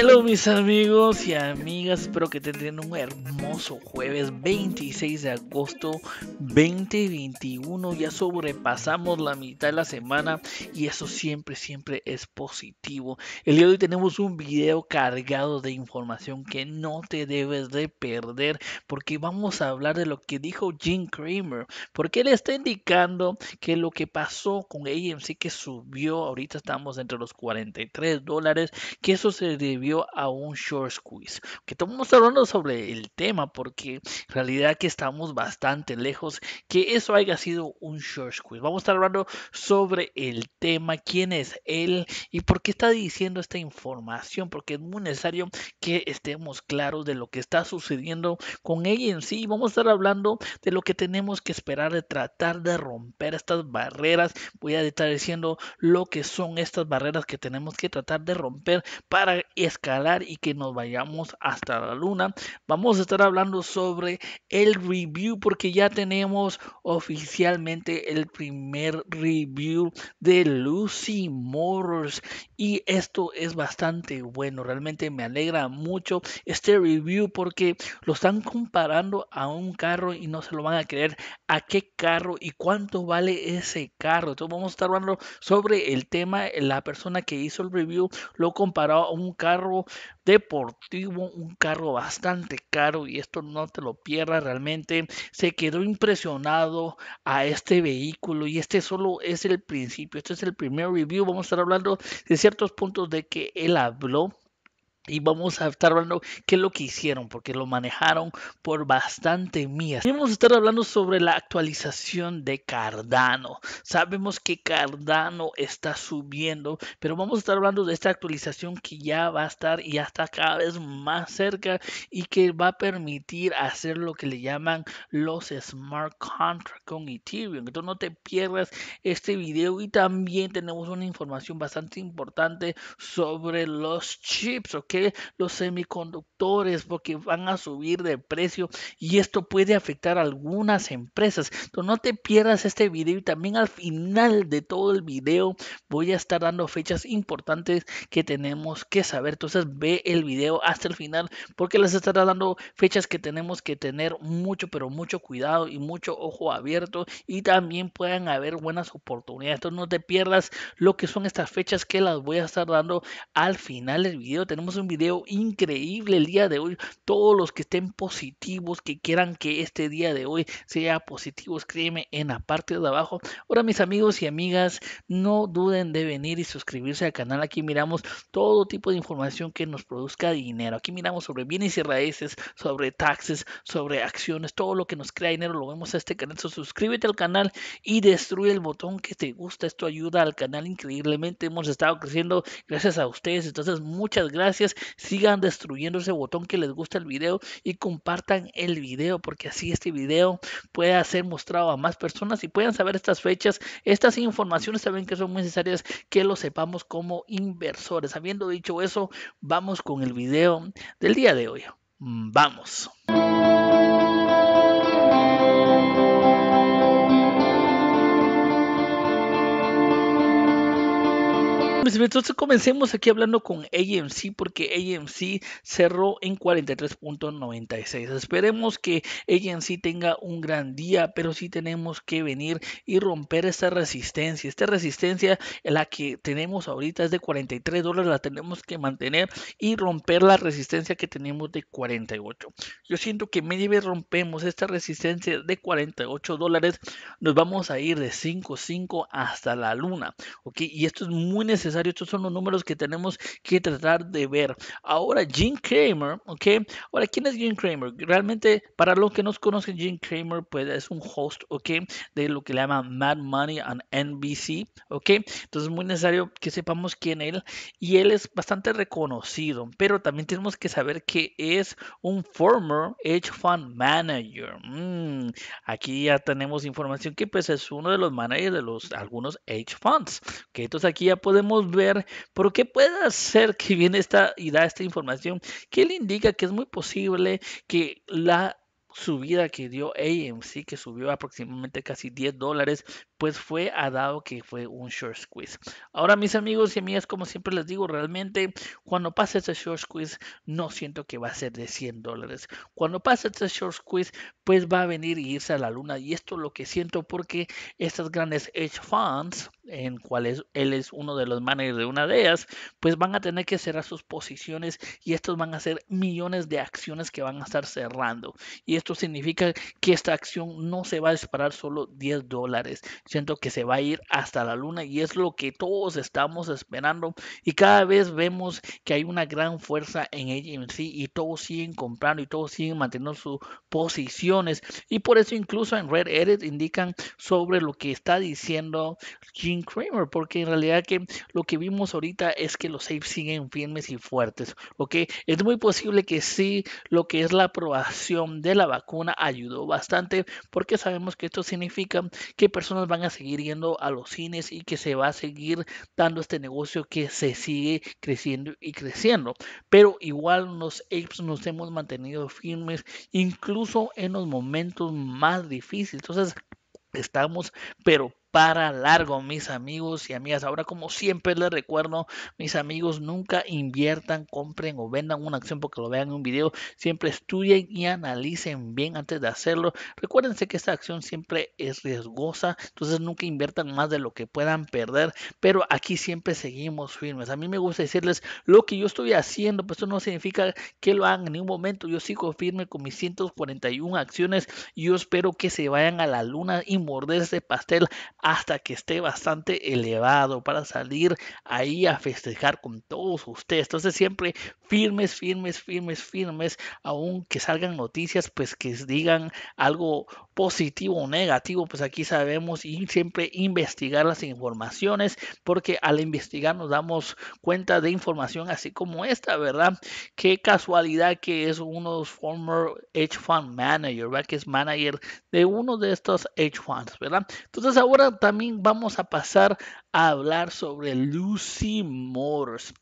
Hello mis amigos y amigas, espero que tengan un hermoso jueves 26 de agosto 2021. Ya sobrepasamos la mitad de la semana y eso siempre, siempre es positivo. El día de hoy tenemos un video cargado de información que no te debes de perder porque vamos a hablar de lo que dijo Jim Cramer, porque él está indicando que lo que pasó con AMC que subió, ahorita estamos entre los 43 dólares, que eso se debió a un short quiz Que estamos hablando sobre el tema porque en realidad que estamos bastante lejos que eso haya sido un short quiz Vamos a estar hablando sobre el tema, quién es él y por qué está diciendo esta información, porque es muy necesario que estemos claros de lo que está sucediendo con ella en sí. Vamos a estar hablando de lo que tenemos que esperar de tratar de romper estas barreras. Voy a estar diciendo lo que son estas barreras que tenemos que tratar de romper para es y que nos vayamos hasta la luna. Vamos a estar hablando sobre el review porque ya tenemos oficialmente el primer review de Lucy Motors y esto es bastante bueno. Realmente me alegra mucho este review porque lo están comparando a un carro y no se lo van a creer a qué carro y cuánto vale ese carro. Entonces vamos a estar hablando sobre el tema. La persona que hizo el review lo comparó a un carro deportivo, un carro bastante caro y esto no te lo pierdas realmente. Se quedó impresionado a este vehículo y este solo es el principio, este es el primer review. Vamos a estar hablando de ciertos puntos de que él habló y vamos a estar hablando qué es lo que hicieron, porque lo manejaron por bastante mías. vamos a estar hablando sobre la actualización de Cardano. Sabemos que Cardano está subiendo, pero vamos a estar hablando de esta actualización que ya va a estar y ya está cada vez más cerca y que va a permitir hacer lo que le llaman los smart contracts con Ethereum. Entonces no te pierdas este video y también tenemos una información bastante importante sobre los chips, ¿ok? los semiconductores? Porque van a subir de precio y esto puede afectar algunas empresas. Entonces, no te pierdas este vídeo y también al final de todo el vídeo voy a estar dando fechas importantes que tenemos que saber. Entonces ve el vídeo hasta el final porque les estará dando fechas que tenemos que tener mucho, pero mucho cuidado y mucho ojo abierto y también puedan haber buenas oportunidades. Entonces no te pierdas lo que son estas fechas que las voy a estar dando al final del video. Tenemos un video increíble el día de hoy. Todos los que estén positivos, que quieran que este día de hoy sea positivo, escríbeme en la parte de abajo. Ahora mis amigos y amigas, no duden de venir y suscribirse al canal. Aquí miramos todo tipo de información que nos produzca dinero. Aquí miramos sobre bienes y raíces, sobre taxes, sobre acciones, todo lo que nos crea dinero lo vemos a este canal. suscríbete al canal y destruye el botón que te gusta. Esto ayuda al canal increíblemente. Hemos estado creciendo gracias a ustedes. Entonces, muchas gracias sigan destruyendo ese botón que les gusta el video y compartan el video, porque así este video pueda ser mostrado a más personas y puedan saber estas fechas, estas informaciones saben que son necesarias que lo sepamos como inversores. Habiendo dicho eso, vamos con el video del día de hoy. Mm, vamos. entonces comencemos aquí hablando con AMC, porque AMC cerró en 43.96. Esperemos que AMC tenga un gran día, pero sí tenemos que venir y romper esta resistencia. Esta resistencia, la que tenemos ahorita es de 43 dólares, la tenemos que mantener y romper la resistencia que tenemos de 48. Yo siento que media vez rompemos esta resistencia de 48 dólares, nos vamos a ir de 5.5 hasta la luna, ¿ok? Y esto es muy necesario estos son los números que tenemos que tratar de ver. Ahora, Jim Kramer, ¿ok? Ahora, ¿quién es Jim Kramer? Realmente, para los que nos conocen, Jim Kramer, pues es un host, ¿ok? De lo que le llaman Mad Money and NBC, ¿ok? Entonces, es muy necesario que sepamos quién él. Y él es bastante reconocido, pero también tenemos que saber que es un former hedge fund manager. Mm, aquí ya tenemos información que, pues, es uno de los managers de los algunos hedge funds. Que entonces aquí ya podemos ver por qué puede hacer que viene esta y da esta información que le indica que es muy posible que la subida que dio AMC, que subió aproximadamente casi 10 dólares, pues fue a dado que fue un short squeeze. Ahora mis amigos y amigas, como siempre les digo, realmente cuando pase este short squeeze no siento que va a ser de 100 dólares. Cuando pase este short squeeze, pues va a venir y irse a la luna. Y esto es lo que siento porque estas grandes hedge funds, en cuales él es uno de los managers de una de ellas, pues van a tener que cerrar sus posiciones y estos van a ser millones de acciones que van a estar cerrando. Y esto significa que esta acción no se va a disparar solo 10 dólares, Siento que se va a ir hasta la luna y es lo que todos estamos esperando. Y cada vez vemos que hay una gran fuerza en AMC y todos siguen comprando y todos siguen manteniendo sus posiciones. Y por eso incluso en Red Edit indican sobre lo que está diciendo Jim kramer porque en realidad que lo que vimos ahorita es que los safe siguen firmes y fuertes. ¿ok? Es muy posible que sí lo que es la aprobación de la vacuna ayudó bastante porque sabemos que esto significa que personas van a seguir yendo a los cines y que se va a seguir dando este negocio que se sigue creciendo y creciendo. Pero igual los nos hemos mantenido firmes incluso en los momentos más difíciles. Entonces, estamos pero para largo, mis amigos y amigas. Ahora, como siempre les recuerdo, mis amigos, nunca inviertan, compren o vendan una acción porque lo vean en un video. Siempre estudien y analicen bien antes de hacerlo. Recuérdense que esta acción siempre es riesgosa, entonces nunca inviertan más de lo que puedan perder. Pero aquí siempre seguimos firmes. A mí me gusta decirles lo que yo estoy haciendo, pues eso no significa que lo hagan en ningún momento. Yo sigo firme con mis 141 acciones y yo espero que se vayan a la luna y morder ese pastel hasta que esté bastante elevado para salir ahí a festejar con todos ustedes. Entonces siempre firmes, firmes, firmes, firmes, aunque salgan noticias pues que digan algo positivo o negativo, pues aquí sabemos y siempre investigar las informaciones porque al investigar nos damos cuenta de información así como esta, ¿verdad? Qué casualidad que es uno de los former hedge fund manager, ¿verdad? Que es manager de uno de estos hedge funds, ¿verdad? Entonces ahora también vamos a pasar a hablar sobre Lucy Morse.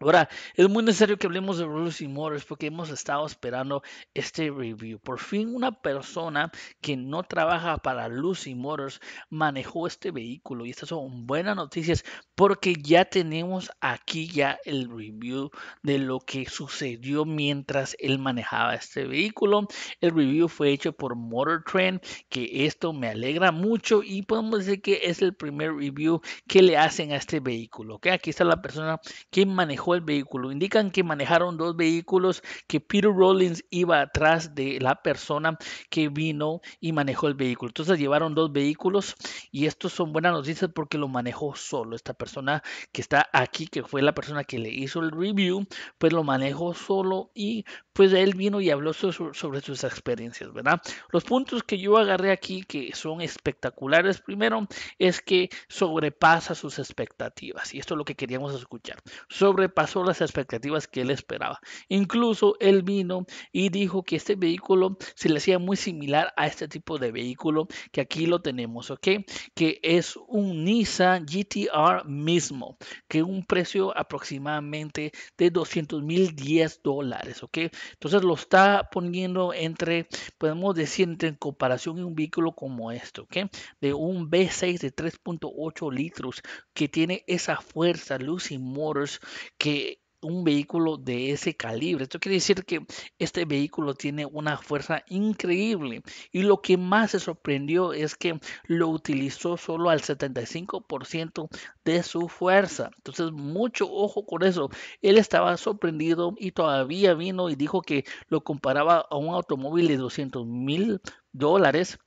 Ahora, es muy necesario que hablemos de Lucy Motors porque hemos estado esperando este review. Por fin una persona que no trabaja para Lucy Motors manejó este vehículo y estas son buenas noticias porque ya tenemos aquí ya el review de lo que sucedió mientras él manejaba este vehículo. El review fue hecho por Motor Trend, que esto me alegra mucho y podemos decir que es el primer review que le hacen a este vehículo. ¿ok? Aquí está la persona que manejó el vehículo. Indican que manejaron dos vehículos, que Peter Rollins iba atrás de la persona que vino y manejó el vehículo. Entonces llevaron dos vehículos y estos son buenas noticias porque lo manejó solo. Esta persona que está aquí, que fue la persona que le hizo el review, pues lo manejó solo y pues él vino y habló sobre, sus experiencias, ¿verdad? Los puntos que yo agarré aquí que son espectaculares, primero, es que sobrepasa sus expectativas, y esto es lo que queríamos escuchar, sobrepasó las expectativas que él esperaba. Incluso él vino y dijo que este vehículo se le hacía muy similar a este tipo de vehículo que aquí lo tenemos, ¿ok? Que es un Nissan GTR mismo, que un precio aproximadamente de 200 mil 10 dólares, ¿ok? Entonces lo está poniendo entre, podemos decir, entre comparación en un vehículo como este, ¿ok? De un V6 de 3.8 litros que tiene esa fuerza Lucy Motors que un vehículo de ese calibre. Esto quiere decir que este vehículo tiene una fuerza increíble y lo que más se sorprendió es que lo utilizó solo al 75% de su fuerza. Entonces, mucho ojo con eso. Él estaba sorprendido y todavía vino y dijo que lo comparaba a un automóvil de 200 mil dólares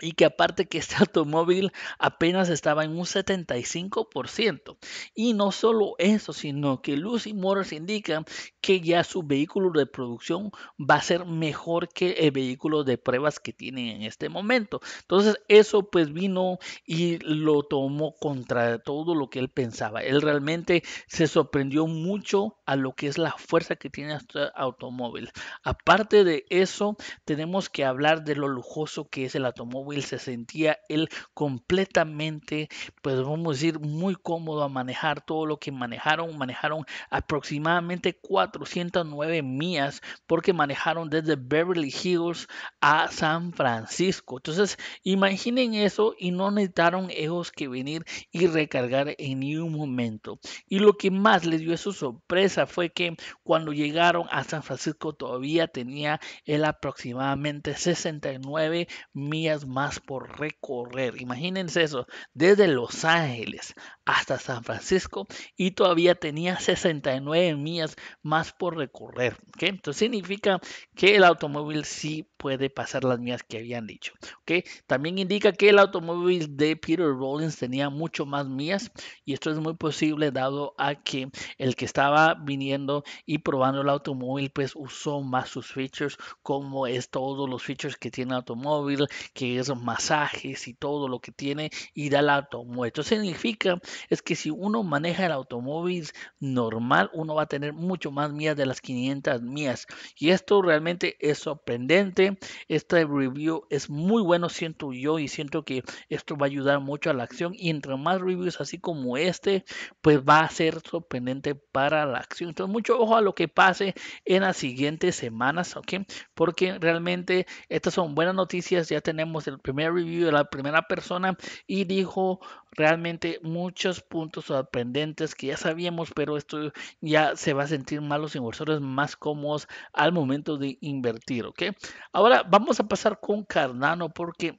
y que aparte que este automóvil apenas estaba en un 75%. Y no solo eso, sino que Lucy Morris indica que ya su vehículo de producción va a ser mejor que el vehículo de pruebas que tienen en este momento. Entonces eso pues vino y lo tomó contra todo lo que él pensaba. Él realmente se sorprendió mucho a lo que es la fuerza que tiene este automóvil. Aparte de eso, tenemos que hablar de lo lujoso que es el automóvil. Se sentía él completamente, pues vamos a decir, muy cómodo a manejar todo lo que manejaron. Manejaron aproximadamente 409 millas porque manejaron desde Beverly Hills a San Francisco. Entonces, imaginen eso y no necesitaron ellos que venir y recargar en ningún momento. Y lo que más les dio su sorpresa fue que cuando llegaron a San Francisco todavía tenía él aproximadamente 69 millas más por recorrer. Imagínense eso, desde Los Ángeles hasta San Francisco y todavía tenía 69 millas más por recorrer. ¿okay? Entonces significa que el automóvil sí puede pasar las millas que habían dicho. También indica que el automóvil de Peter Rollins tenía mucho más millas y esto es muy posible dado a que el que estaba viniendo y probando el automóvil, pues usó más sus features, como es todos los features que tiene el automóvil, que es masajes y todo lo que tiene y da el automóvil. Esto significa es que si uno maneja el automóvil normal, uno va a tener mucho más mías de las 500 mías Y esto realmente es sorprendente. Este review es muy bueno, siento yo, y siento que esto va a ayudar mucho a la acción. Y entre más reviews así como este, pues va a ser sorprendente para la entonces, mucho ojo a lo que pase en las siguientes semanas, ¿ok? Porque realmente estas son buenas noticias. Ya tenemos el primer review de la primera persona y dijo realmente muchos puntos sorprendentes que ya sabíamos, pero esto ya se va a sentir mal los inversores más cómodos al momento de invertir, ¿ok? Ahora vamos a pasar con Cardano porque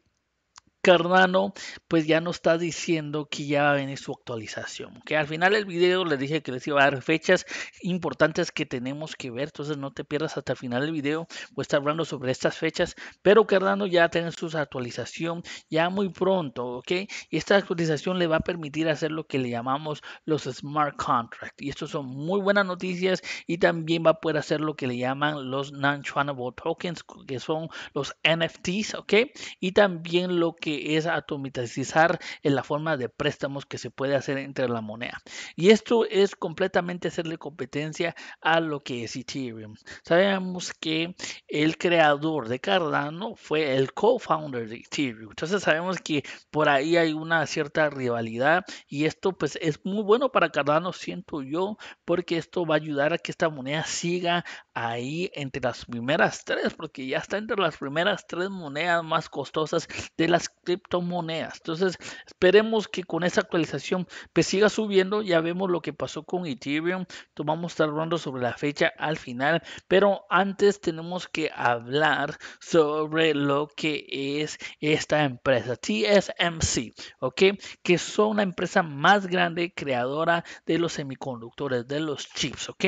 Cardano pues ya no está diciendo que ya va a venir su actualización. Que al final del video les dije que les iba a dar fechas importantes que tenemos que ver. Entonces no te pierdas hasta el final del video. Voy a estar hablando sobre estas fechas. Pero Cardano ya tiene su actualización ya muy pronto. ¿ok? Y esta actualización le va a permitir hacer lo que le llamamos los smart contracts. Y estos son muy buenas noticias. Y también va a poder hacer lo que le llaman los non fungible tokens. Que son los NFTs. ¿ok? Y también lo que es automatizar en la forma de préstamos que se puede hacer entre la moneda. Y esto es completamente hacerle competencia a lo que es Ethereum. Sabemos que el creador de Cardano fue el co-founder de Ethereum. Entonces sabemos que por ahí hay una cierta rivalidad y esto pues es muy bueno para Cardano, siento yo, porque esto va a ayudar a que esta moneda siga ahí entre las primeras tres, porque ya está entre las primeras tres monedas más costosas de las criptomonedas. Entonces, esperemos que con esa actualización pues siga subiendo. Ya vemos lo que pasó con Ethereum. Tomamos vamos a estar hablando sobre la fecha al final. Pero antes tenemos que hablar sobre lo que es esta empresa, TSMC, ¿ok? Que son una empresa más grande creadora de los semiconductores, de los chips, ¿ok?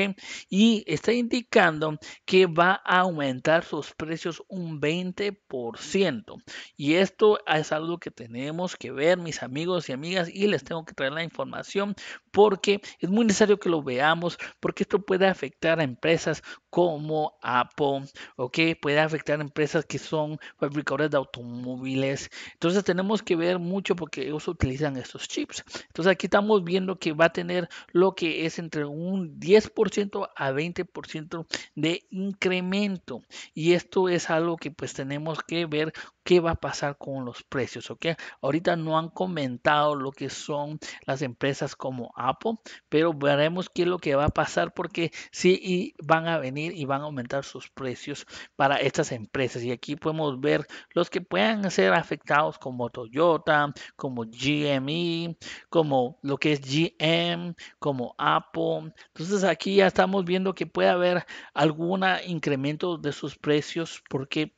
Y está indicando que va a aumentar sus precios un 20%. Y esto es algo que tenemos que ver, mis amigos y amigas, y les tengo que traer la información porque es muy necesario que lo veamos, porque esto puede afectar a empresas como Apple, o que Puede afectar a empresas que son fabricadores de automóviles. Entonces tenemos que ver mucho porque ellos utilizan estos chips. Entonces aquí estamos viendo que va a tener lo que es entre un 10% a 20% de incremento. Y esto es algo que pues tenemos que ver qué va a pasar con los precios, ¿ok? Ahorita no han comentado lo que son las empresas como Apple, pero veremos qué es lo que va a pasar porque sí van a venir y van a aumentar sus precios para estas empresas. Y aquí podemos ver los que puedan ser afectados como Toyota, como GME, como lo que es GM, como Apple. Entonces aquí ya estamos viendo que puede haber algún incremento de sus precios porque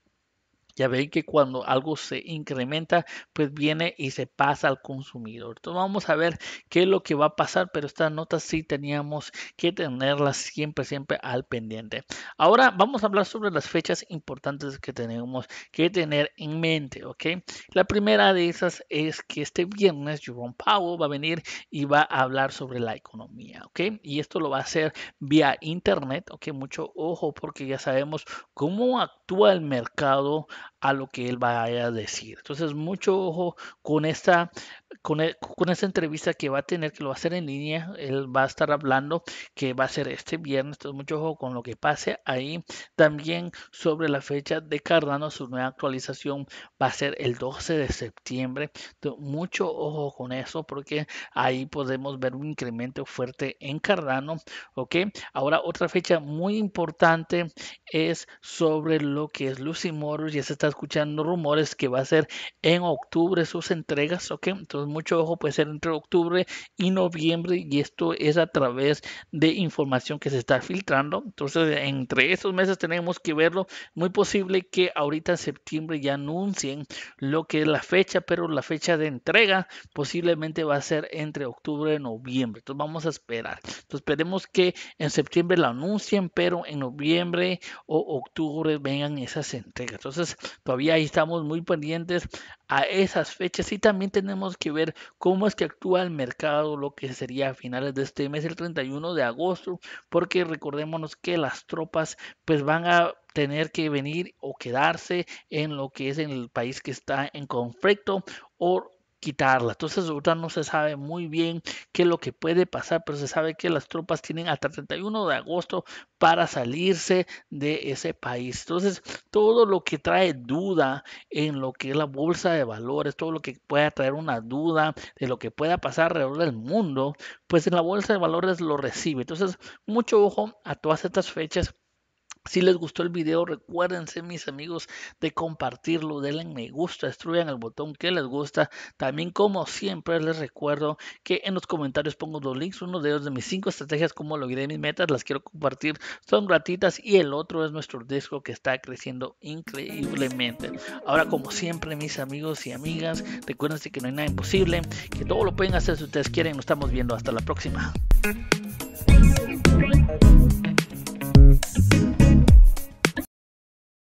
ya veis que cuando algo se incrementa, pues viene y se pasa al consumidor. Entonces vamos a ver qué es lo que va a pasar, pero estas notas sí teníamos que tenerlas siempre, siempre al pendiente. Ahora vamos a hablar sobre las fechas importantes que tenemos que tener en mente, ¿ok? La primera de esas es que este viernes Jerome Powell va a venir y va a hablar sobre la economía, ¿ok? Y esto lo va a hacer vía internet, ¿ok? Mucho ojo porque ya sabemos cómo actúa el mercado a lo que él vaya a decir. Entonces, mucho ojo con esta, e, con, esta entrevista que va a tener, que lo va a hacer en línea. Él va a estar hablando que va a ser este viernes. Entonces, mucho ojo con lo que pase ahí. También sobre la fecha de Cardano, su nueva actualización va a ser el 12 de septiembre. Entonces, mucho ojo con eso porque ahí podemos ver un incremento fuerte en Cardano. Ok, ahora otra fecha muy importante es sobre lo que es Lucy Morris y es esta escuchando rumores que va a ser en octubre sus entregas, ¿ok? Entonces mucho ojo, puede ser entre octubre y noviembre y esto es a través de información que se está filtrando. Entonces entre esos meses tenemos que verlo. Muy posible que ahorita en septiembre ya anuncien lo que es la fecha, pero la fecha de entrega posiblemente va a ser entre octubre y noviembre. Entonces vamos a esperar. Entonces esperemos que en septiembre la anuncien, pero en noviembre o octubre vengan esas entregas. Entonces Todavía estamos muy pendientes a esas fechas y también tenemos que ver cómo es que actúa el mercado, lo que sería a finales de este mes, el 31 de agosto, porque recordémonos que las tropas pues van a tener que venir o quedarse en lo que es en el país que está en conflicto o quitarla. Entonces no se sabe muy bien qué es lo que puede pasar, pero se sabe que las tropas tienen hasta el 31 de agosto para salirse de ese país. Entonces todo lo que trae duda en lo que es la bolsa de valores, todo lo que pueda traer una duda de lo que pueda pasar alrededor del mundo, pues en la bolsa de valores lo recibe. Entonces mucho ojo a todas estas fechas si les gustó el video, recuérdense mis amigos de compartirlo, denle me gusta, destruyan el botón que les gusta. También como siempre les recuerdo que en los comentarios pongo dos links, uno de ellos de mis cinco estrategias, cómo logré mis metas, las quiero compartir, son gratuitas y el otro es nuestro disco que está creciendo increíblemente. Ahora como siempre mis amigos y amigas, recuérdense que no hay nada imposible, que todo lo pueden hacer si ustedes quieren, nos estamos viendo, hasta la próxima.